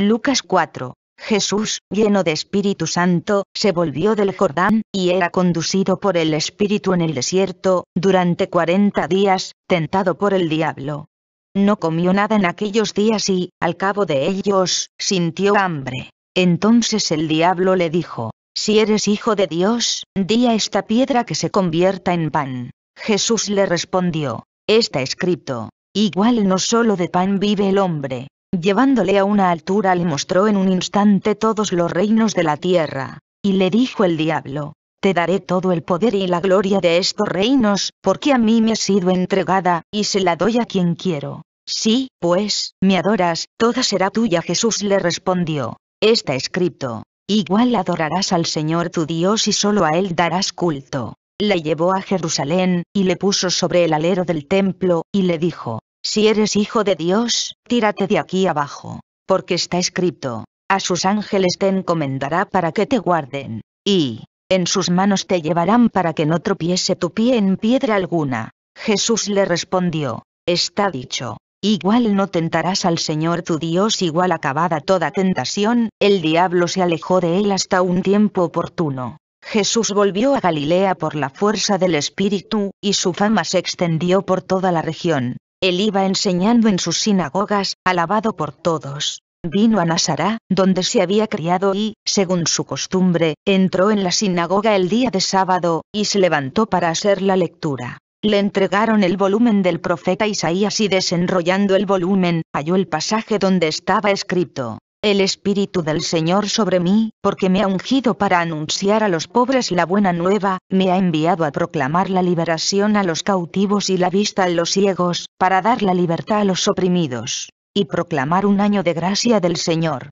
Lucas 4. Jesús, lleno de Espíritu Santo, se volvió del Jordán, y era conducido por el Espíritu en el desierto, durante cuarenta días, tentado por el diablo. No comió nada en aquellos días y, al cabo de ellos, sintió hambre. Entonces el diablo le dijo, Si eres hijo de Dios, di a esta piedra que se convierta en pan. Jesús le respondió, Está escrito, igual no solo de pan vive el hombre, Llevándole a una altura le mostró en un instante todos los reinos de la tierra. Y le dijo el diablo, te daré todo el poder y la gloria de estos reinos, porque a mí me ha sido entregada, y se la doy a quien quiero. Sí, pues, me adoras, toda será tuya. Jesús le respondió, está escrito, igual adorarás al Señor tu Dios y solo a Él darás culto. Le llevó a Jerusalén, y le puso sobre el alero del templo, y le dijo, si eres hijo de Dios, tírate de aquí abajo, porque está escrito, a sus ángeles te encomendará para que te guarden, y, en sus manos te llevarán para que no tropiece tu pie en piedra alguna. Jesús le respondió, está dicho, igual no tentarás al Señor tu Dios igual acabada toda tentación, el diablo se alejó de él hasta un tiempo oportuno. Jesús volvió a Galilea por la fuerza del Espíritu, y su fama se extendió por toda la región. Él iba enseñando en sus sinagogas, alabado por todos. Vino a Nazará, donde se había criado y, según su costumbre, entró en la sinagoga el día de sábado, y se levantó para hacer la lectura. Le entregaron el volumen del profeta Isaías y desenrollando el volumen, halló el pasaje donde estaba escrito, el Espíritu del Señor sobre mí, porque me ha ungido para anunciar a los pobres la buena nueva, me ha enviado a proclamar la liberación a los cautivos y la vista a los ciegos, para dar la libertad a los oprimidos, y proclamar un año de gracia del Señor.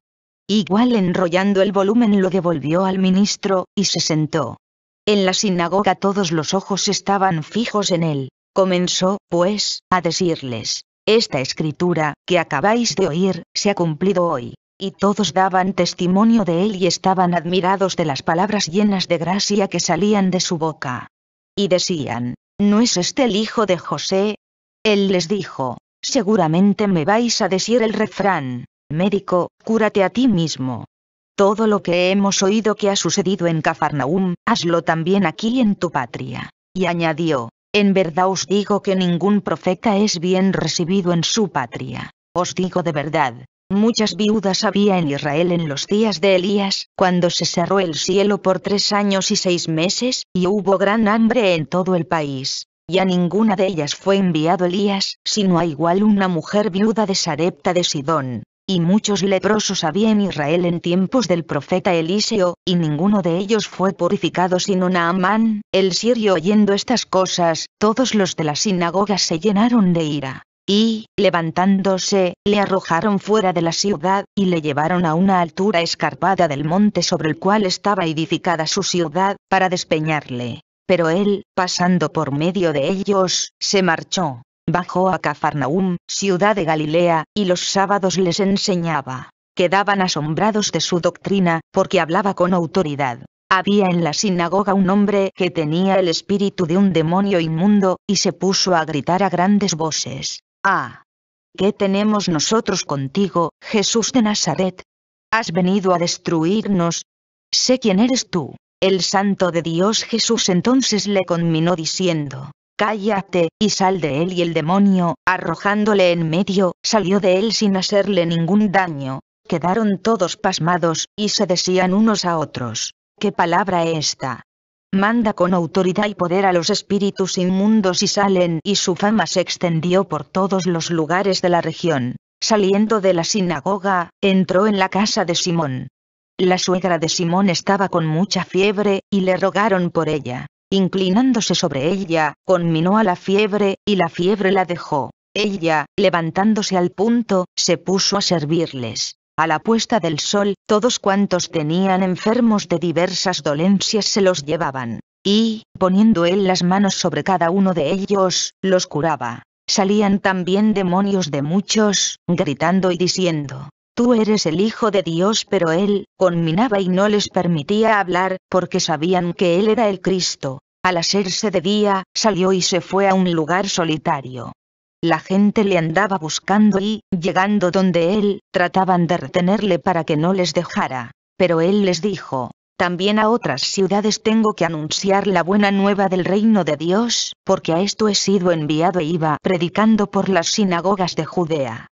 Igual enrollando el volumen lo devolvió al ministro, y se sentó. En la sinagoga todos los ojos estaban fijos en él. Comenzó, pues, a decirles, Esta escritura, que acabáis de oír, se ha cumplido hoy y todos daban testimonio de él y estaban admirados de las palabras llenas de gracia que salían de su boca. Y decían, ¿no es este el hijo de José? Él les dijo, seguramente me vais a decir el refrán, médico, cúrate a ti mismo. Todo lo que hemos oído que ha sucedido en Cafarnaum, hazlo también aquí en tu patria. Y añadió, en verdad os digo que ningún profeta es bien recibido en su patria. Os digo de verdad, Muchas viudas había en Israel en los días de Elías, cuando se cerró el cielo por tres años y seis meses, y hubo gran hambre en todo el país. Y a ninguna de ellas fue enviado Elías, sino a igual una mujer viuda de Sarepta de Sidón. Y muchos leprosos había en Israel en tiempos del profeta Eliseo, y ninguno de ellos fue purificado sino Naamán, el sirio oyendo estas cosas, todos los de la sinagoga se llenaron de ira y, levantándose, le arrojaron fuera de la ciudad, y le llevaron a una altura escarpada del monte sobre el cual estaba edificada su ciudad, para despeñarle. Pero él, pasando por medio de ellos, se marchó. Bajó a Cafarnaum, ciudad de Galilea, y los sábados les enseñaba. Quedaban asombrados de su doctrina, porque hablaba con autoridad. Había en la sinagoga un hombre que tenía el espíritu de un demonio inmundo, y se puso a gritar a grandes voces, Ah. ¿Qué tenemos nosotros contigo, Jesús de Nazaret? Has venido a destruirnos. Sé quién eres tú. El santo de Dios Jesús entonces le conminó diciendo, Cállate, y sal de él y el demonio, arrojándole en medio, salió de él sin hacerle ningún daño. Quedaron todos pasmados, y se decían unos a otros, ¿qué palabra esta? manda con autoridad y poder a los espíritus inmundos y salen y su fama se extendió por todos los lugares de la región. Saliendo de la sinagoga, entró en la casa de Simón. La suegra de Simón estaba con mucha fiebre, y le rogaron por ella. Inclinándose sobre ella, conminó a la fiebre, y la fiebre la dejó. Ella, levantándose al punto, se puso a servirles. A la puesta del sol, todos cuantos tenían enfermos de diversas dolencias se los llevaban, y, poniendo él las manos sobre cada uno de ellos, los curaba. Salían también demonios de muchos, gritando y diciendo, Tú eres el Hijo de Dios, pero él, conminaba y no les permitía hablar, porque sabían que él era el Cristo. Al hacerse de día, salió y se fue a un lugar solitario. La gente le andaba buscando y, llegando donde él, trataban de retenerle para que no les dejara. Pero él les dijo, también a otras ciudades tengo que anunciar la buena nueva del reino de Dios, porque a esto he sido enviado e iba predicando por las sinagogas de Judea.